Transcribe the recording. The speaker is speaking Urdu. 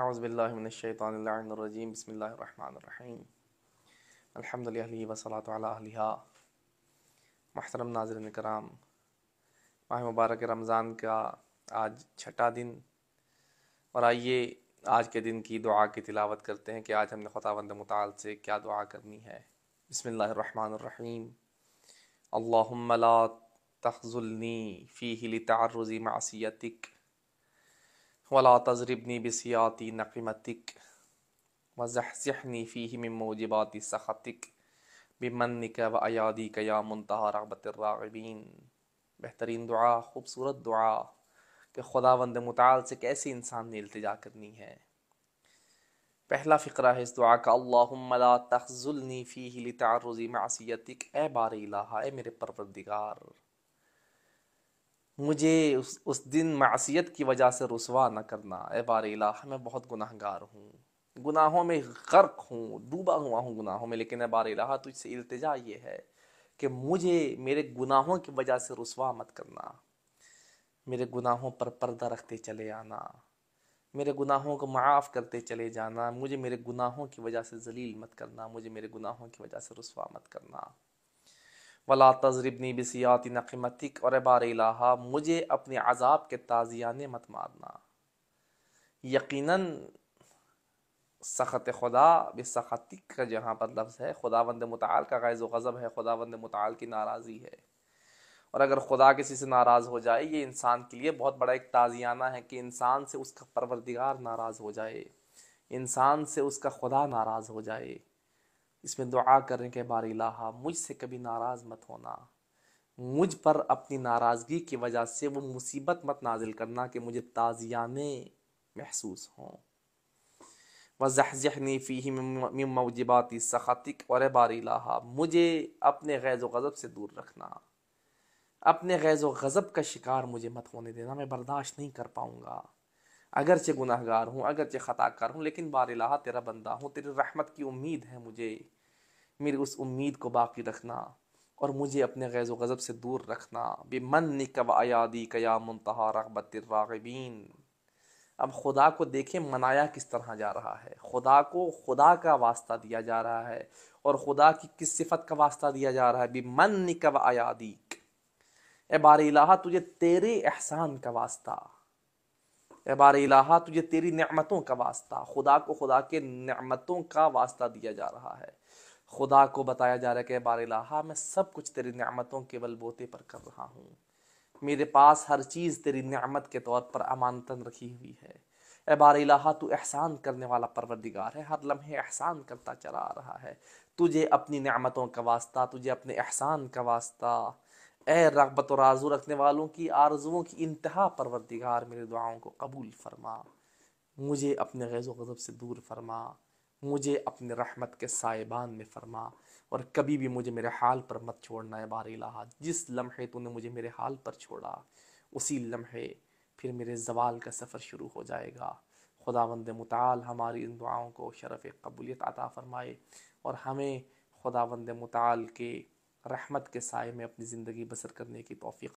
اعوذ باللہ من الشیطان الرجیم بسم اللہ الرحمن وصل علی علیہ محترم ناظرین کرام ماہ مبارک رمضان کا آج چھٹا دن اور آئیے آج کے دن کی دعا کی تلاوت کرتے ہیں کہ آج ہم نے خطا وند سے کیا دعا کرنی ہے بسم اللہ الرحمن الرحیم اللہم لا تخذلنی فیہ لتعرض معصیتک ولا تضربني بسياط نقمتك وزحزحني فيه من موجبات سخطك بمنك وأياديك يا منتهى رغبة الراغبين بہترین دعا خوبصورت دعا کہ خداوند متعال سے کیسے انسان نے التجا کرنی ہے پہلا فقرہ ہے اس دعا کا اللہم لا تخزلنی فیہ لتعرض معصیتک اے بار الہ اے میرے پروردگار مجھے اس اس دن معصیت کی وجہ سے رسوا نہ کرنا اے بار الہ میں بہت گناہ گار ہوں گناہوں میں غرق ہوں ڈوبا ہوا ہوں گناہوں میں لیکن اے بار الہ تجھ سے التجا یہ ہے کہ مجھے میرے گناہوں کی وجہ سے رسوا مت کرنا میرے گناہوں پر پردہ رکھتے چلے آنا میرے گناہوں کو معاف کرتے چلے جانا مجھے میرے گناہوں کی وجہ سے ذلیل مت کرنا مجھے میرے گناہوں کی وجہ سے رسوا مت کرنا ولا تذربنی بسیاتی نقمتک اور الہا مجھے اپنے عذاب کے تازیانے مت مارنا یقیناً سخت خدا بسختک کا جہاں پر لفظ ہے خدا وند کا غیظ و غضب ہے خدا متعال کی ناراضی ہے اور اگر خدا کسی سے ناراض ہو جائے یہ انسان کے لیے بہت بڑا ایک تازیانہ ہے کہ انسان سے اس کا پروردگار ناراض ہو جائے انسان سے اس کا خدا ناراض ہو جائے اس میں دعا کریں کہ بار الہ مجھ سے کبھی ناراض مت ہونا مجھ پر اپنی ناراضگی کی وجہ سے وہ مصیبت مت نازل کرنا کہ مجھے تازیانے محسوس ہوں وزحزحنی فیہی من موجباتی ثقاطق اور بار الہ مجھے اپنے غیظ و غضب سے دور رکھنا اپنے غیظ و غضب کا شکار مجھے مت ہونے دینا میں برداشت نہیں کر پاؤں گا اگرچہ گناہ گار ہوں اگرچہ خطا کار ہوں لیکن بار الہ تیرا بندہ ہوں تیری رحمت کی امید ہے مجھے میری اس امید کو باقی رکھنا اور مجھے اپنے غیظ و غضب سے دور رکھنا بے من قیا منتہا رغبت الراغبین اب خدا کو دیکھیں منایا کس طرح جا رہا ہے خدا کو خدا کا واسطہ دیا جا رہا ہے اور خدا کی کس صفت کا واسطہ دیا جا رہا ہے بے من آیادی اے بار الہ تجھے تیرے احسان کا واسطہ اے بار الہ تجھے تیری نعمتوں کا واسطہ خدا کو خدا کے نعمتوں کا واسطہ دیا جا رہا ہے خدا کو بتایا جا رہا ہے کہ بار الہا ہاں، میں سب کچھ تیری نعمتوں کے بل بوتے پر کر رہا ہوں میرے پاس ہر چیز تیری نعمت کے طور پر امانتن رکھی ہوئی ہے اے بار الہا تو احسان کرنے والا پروردگار ہے ہر لمحے احسان کرتا چلا رہا ہے تجھے اپنی نعمتوں کا واسطہ تجھے اپنے احسان کا واسطہ اے رغبت و رازو رکھنے والوں کی آرزوؤں کی انتہا پروردگار میرے دعاؤں کو قبول فرما مجھے اپنے غیظ و غضب سے دور فرما مجھے اپنے رحمت کے سائبان میں فرما اور کبھی بھی مجھے میرے حال پر مت چھوڑنا ہے بار الہ جس لمحے تو نے مجھے میرے حال پر چھوڑا اسی لمحے پھر میرے زوال کا سفر شروع ہو جائے گا خدا وند ہماری ہماری دعاؤں کو شرف قبولیت عطا فرمائے اور ہمیں خدا وند کے رحمت کے سائے میں اپنی زندگی بسر کرنے کی توفیق